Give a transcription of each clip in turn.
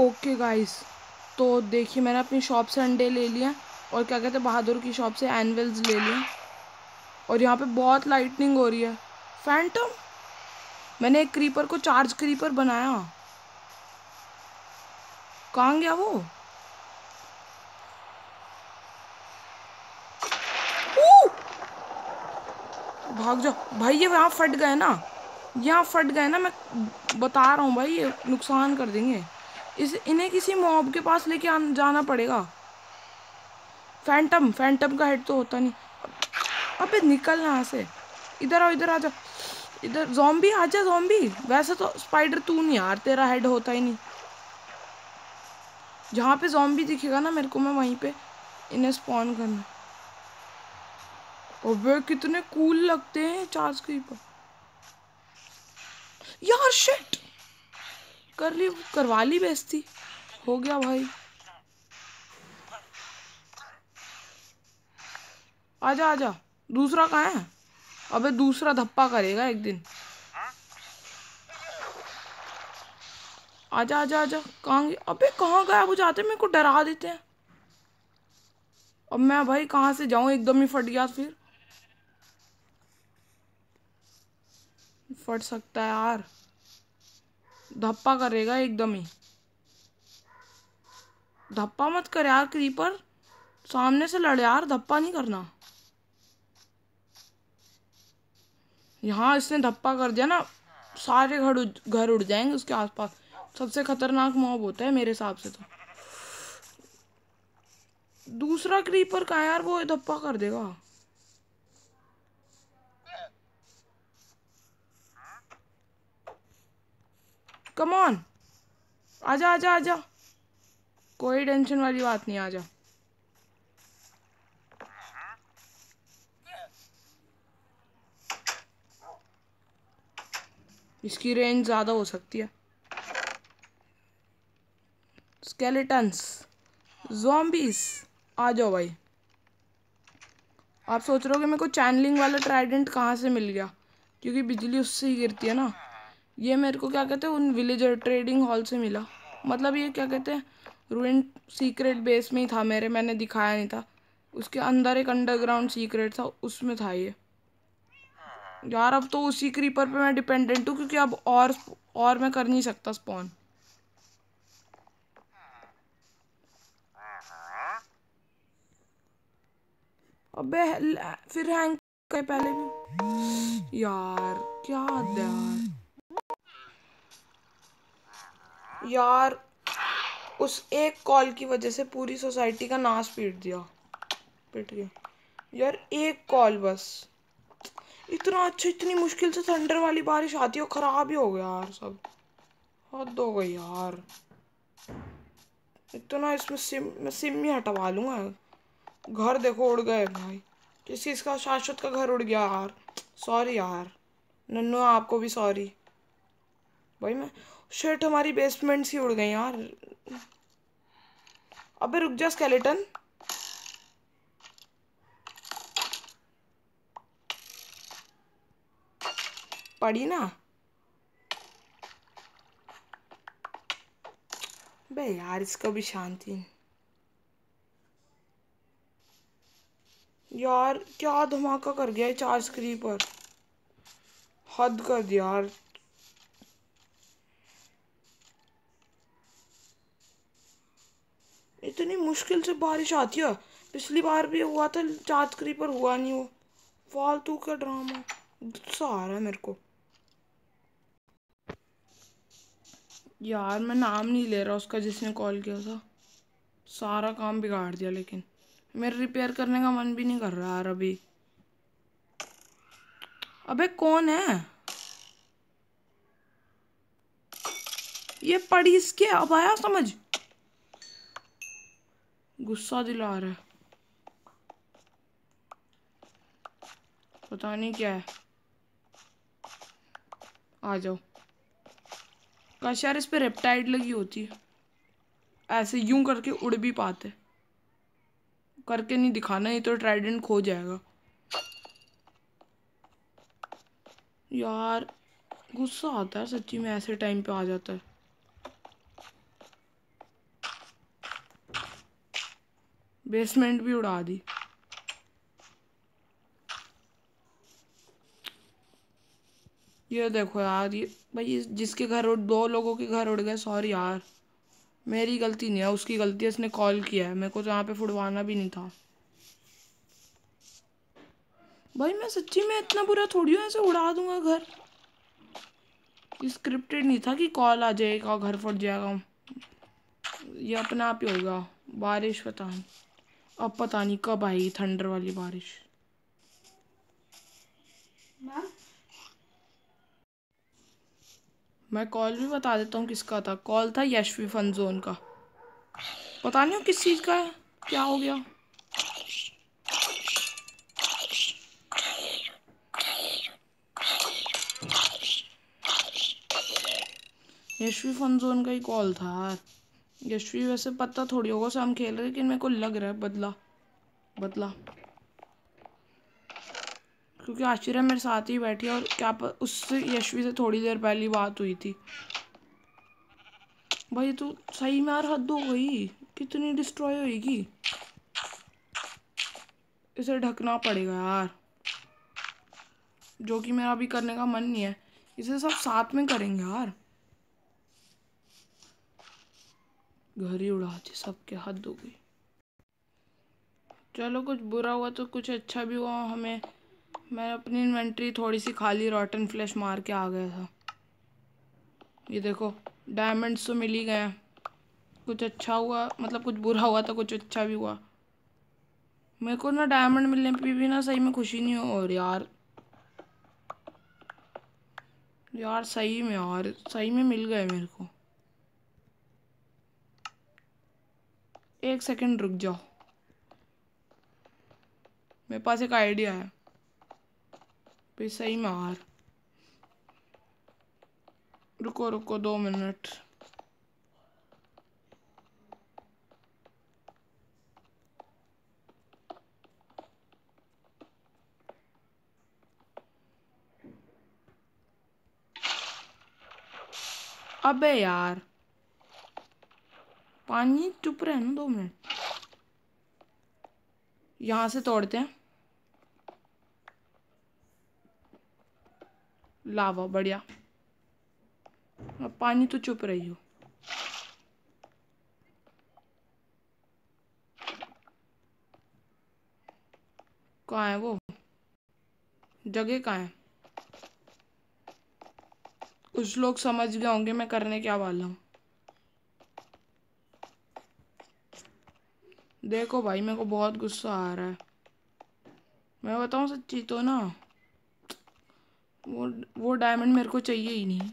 okay guys तो देखिए मैंने अपनी शॉप से अंडे ले लिए और क्या कहते हैं बहादुर की शॉप से एनवेल्स ले लिए और यहाँ पे बहुत लाइटनिंग हो रही है फैंटम मैंने एक क्रीपर को चार्ज क्रीपर बनाया कहाँ गया वो भाग जाओ भाई ये यहाँ फट गए ना यहाँ फट गए ना मैं बता रहा हूँ भाई ये नुकसान कर देंगे इस इन्हें किसी मॉब के पास लेके जाना पड़ेगा फैंटम फैंटम का हेड तो होता नहीं अबे निकल ना यहाँ से इधर आओ इधर आ जाओ इधर जॉम्बी आ जा जॉम्बी वैसे तो स्पाइडर तू नहीं यार तेरा हेड होता ही नहीं जहाँ पे जॉम्बी दिखेगा ना मेरे को मैं वहीं पे इन्हें स्पॉन करना और वे कितने कूल लगते हैं चार्ज कीपर यार शिट कर ली करवा ली बेस्ती हो गया भाई आजा आजा दूसरा कहा है अबे दूसरा धप्पा करेगा एक दिन आजा आजा आजा कहाँ अबे कहाँ गया वो जाते मेरे को डरा देते हैं अब मैं भाई कहाँ से जाऊँ एकदम ही फट गया फिर फट सकता है यार धप्पा करेगा एकदम ही धप्पा मत कर यार क्रीपर सामने से लड़ यार धप्पा नहीं करना यहाँ इसने धप्पा कर दिया ना सारे घर उड़ घर उड़ जाएंगे उसके आसपास सबसे खतरनाक मॉब होता है मेरे हिसाब से तो दूसरा क्रीपर का यार वो धप्पा कर देगा कम ऑन जा आ जा कोई टेंशन वाली बात नहीं जा इसकी रेंज ज़्यादा हो सकती है स्केलेटन्स जॉम्बीस आ जाओ भाई आप सोच रहे हो कि मेरे को चैनलिंग वाला ट्राइडेंट कहाँ से मिल गया क्योंकि बिजली उससे ही गिरती है ना ये मेरे को क्या कहते हैं उन विलेजर ट्रेडिंग हॉल से मिला मतलब ये क्या कहते हैं रूइन सीक्रेट बेस में ही था मेरे मैंने दिखाया नहीं था उसके अंदर एक अंडरग्राउंड सीक्रेट था उसमें था ये यार अब तो उसी क्रीपर पे मैं डिपेंडेंट हूँ क्योंकि अब और और मैं कर नहीं सकता स्पॉन अबे फिर हैंग पहले भी यार क्या यार यार उस एक कॉल की वजह से पूरी सोसाइटी का नाश पीट दिया पीट गया यार एक कॉल बस इतना अच्छा इतनी मुश्किल से थंडर वाली बारिश आती है ख़राब ही हो गया यार सब हद हो गई यार इतना इसमें सिम मैं सिम ही हटवा लूँगा घर देखो उड़ गए भाई किस चीज़ का शाश्वत का घर उड़ गया यार सॉरी यार नन्नू आपको भी सॉरी भाई मैं शर्ट हमारी बेसमेंट सी उड़ गई यार अबे रुक जा स्केलेटन पड़ी ना बे यार इसको भी शांति यार क्या धमाका कर गया चार स्क्रीन पर हद कर दिया यार मुश्किल से बारिश आती है पिछली बार भी हुआ था करी पर हुआ नहीं वो फालतू का ड्रामा गुस्सा आ रहा है मेरे को यार मैं नाम नहीं ले रहा उसका जिसने कॉल किया था सारा काम बिगाड़ दिया लेकिन मेरे रिपेयर करने का मन भी नहीं कर रहा यार अभी अबे कौन है ये पड़ी इसके अब आया समझ गुस्सा दिला रहा है पता नहीं क्या है आ जाओ काश यार इस पर रेप्टाइड लगी होती है ऐसे यूं करके उड़ भी पाते करके नहीं दिखाना ये तो ट्राइडेंट खो जाएगा यार गुस्सा आता है सच्ची में ऐसे टाइम पे आ जाता है बेसमेंट भी उड़ा दी ये देखो यार ये भाई जिसके घर उड़ दो लोगों के घर उड़ गए सॉरी यार मेरी गलती नहीं है उसकी गलती है उसने कॉल किया है मेरे को तो यहाँ पे फुड़वाना भी नहीं था भाई मैं सच्ची में इतना बुरा थोड़ी हूँ ऐसे उड़ा दूंगा घर स्क्रिप्टेड नहीं था कि कॉल आ जाएगा घर फट जाएगा ये अपने आप ही होगा बारिश पता अब पता नहीं कब आएगी थंडर वाली बारिश मैं कॉल भी बता देता हूँ किसका था कॉल था यशवी फन जोन का पता नहीं हो किस चीज़ का है क्या हो गया यशवी फन जोन का ही कॉल था यार यशवी वैसे पता थोड़ी होगा से हम खेल रहे लेकिन मेरे को लग रहा है बदला बदला क्योंकि आश्चर्य मेरे साथ ही बैठी और क्या पर उससे यशवी से थोड़ी देर पहले बात हुई थी भाई तो सही में यार हद हो गई कितनी डिस्ट्रॉय होगी इसे ढकना पड़ेगा यार जो कि मेरा अभी करने का मन नहीं है इसे सब साथ में करेंगे यार घर ही उड़ा दी सबके हाथ धो गई चलो कुछ बुरा हुआ तो कुछ अच्छा भी हुआ हमें मैं अपनी इन्वेंट्री थोड़ी सी खाली रॉटन फ्लैश मार के आ गया था ये देखो डायमंड्स तो मिल ही गए कुछ अच्छा हुआ मतलब कुछ बुरा हुआ तो कुछ अच्छा भी हुआ मेरे को ना डायमंड मिलने पे भी ना सही में खुशी नहीं हो और यार यार सही में यार सही में मिल गए मेरे को एक सेकंड रुक जाओ मेरे पास एक आइडिया है भाई सही मार रुको रुको दो मिनट अबे यार पानी चुप रहे ना दो मिनट यहां से तोड़ते हैं लावा बढ़िया अब पानी तो चुप रही हो कहा है वो जगह कहा है कुछ लोग समझ गए होंगे मैं करने क्या वाला हूँ देखो भाई मेरे को बहुत गुस्सा आ रहा है मैं बताऊँ सच्ची तो ना वो वो डायमंड मेरे को चाहिए ही नहीं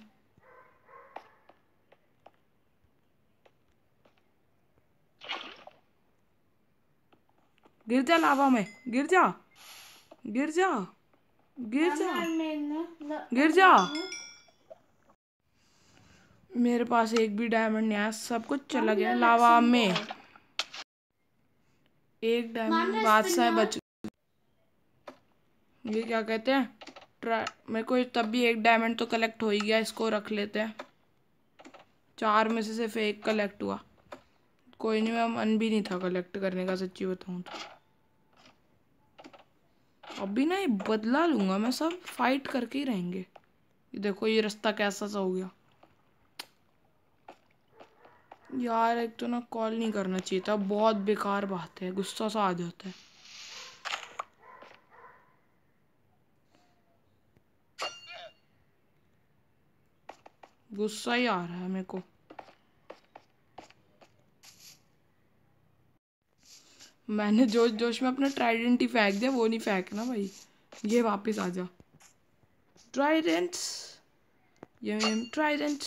गिर जा लावा में गिर जा गिर जा गिर जा गिर जा मेरे पास एक भी डायमंड नहीं आया सब कुछ चला गया लावा में एक डायमंड बादशाह बच ये क्या कहते हैं ट्रा मेरे को तब भी एक डायमंड तो कलेक्ट हो ही गया इसको रख लेते हैं चार में से सिर्फ एक कलेक्ट हुआ कोई नहीं मैं मन भी नहीं था कलेक्ट करने का सच्ची बताऊँ तो अभी ना ये बदला लूँगा मैं सब फाइट करके ही रहेंगे देखो ये रास्ता कैसा सा हो गया यार एक तो ना कॉल नहीं करना चाहिए था बहुत बेकार बात है गुस्सा सा आ जाता है गुस्सा ही आ रहा है मेरे को मैंने जोश जोश में अपना ट्राइडेंट ही फेंक दिया वो नहीं फेंकना भाई ये वापस आ जा ट्राइडेंट ये ट्राइडेंट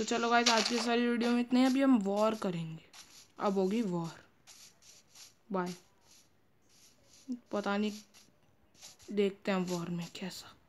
तो चलो गाइस आज की सारी वीडियो में इतने अभी हम वॉर करेंगे अब होगी वॉर बाय पता नहीं देखते हैं वॉर में कैसा